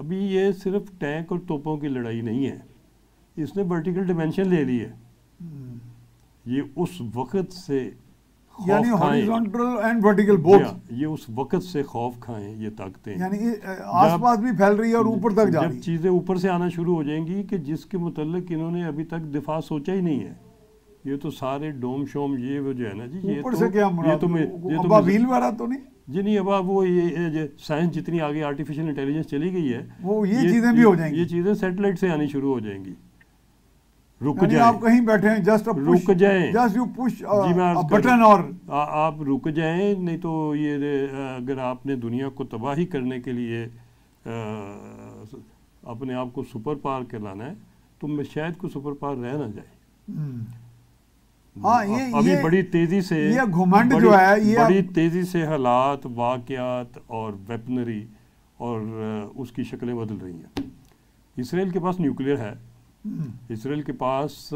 अभी ये सिर्फ टैंक और तोपों की लड़ाई नहीं है इसने वर्टिकल डिमेंशन ले ली है हम्म। ये उस वक़्त से यानी एंड वर्टिकल बोथ ये उस वक़्त से खौफ खाएं ये ताकतें यानी आसपास भी फैल रही है और ऊपर तक जा चीज़ें ऊपर से आना शुरू हो जाएंगी कि जिसके मतलब इन्होंने अभी तक दिफा सोचा ही नहीं है ये तो सारे डोम शोम ये वो जो है ना जी ये तो से क्या ये तो, ये तो, तो नहीं जिन्हें नहीं अब वो ये साइंस जितनी आगे आर्टिफिशियल इंटेलिजेंस चली गई है वो ये, ये चीज़ें भी हो जाएंगी ये चीज़ें सेटेलाइट से आनी शुरू हो जाएंगी रुक जाए आप कहीं बैठे हैं जस्ट अब रुक जाए जस्ट यू पुश बटन और आ, आप रुक जाए नहीं तो ये अगर आपने दुनिया को तबाही करने के लिए आ, अपने आप को सुपर पावर कहलाना है तो मैं शायद को सुपर पावर रह ना जाए हम्म। हाँ ये अभी ये, बड़ी तेजी से ये घुमंड जो है ये बड़ी तेजी से हालात वाकयात और वेपनरी और उसकी शक्लें बदल रही हैं इसराइल के पास न्यूक्लियर है हम्म। इसराइल के पास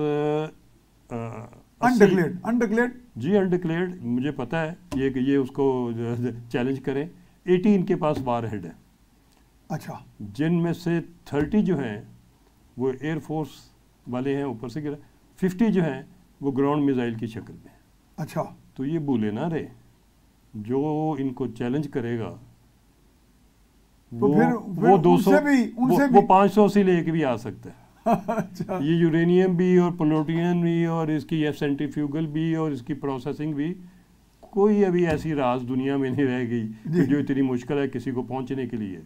अनडिक्लेयर्ड अनडिक्लेयर्ड जी अनडिक्लेयर्ड मुझे पता है ये कि ये उसको चैलेंज करें एटी इनके पास वार हेड है अच्छा जिनमें से थर्टी जो हैं वो एयरफोर्स वाले हैं ऊपर से गिरा फिफ्टी जो हैं वो ग्राउंड मिज़ाइल की शक्ल में अच्छा तो ये भूले ना रहे जो इनको चैलेंज करेगा तो वो, फिर, वो दो सौ वो, वो पाँच सौ से लेके भी आ सकता है अच्छा। ये यूरेनियम भी और पोलोटियन भी और इसकी एफ सेंटिफ्यूगल भी और इसकी प्रोसेसिंग भी कोई अभी ऐसी राज दुनिया में नहीं रह गई जो इतनी मुश्किल है किसी को पहुंचने के लिए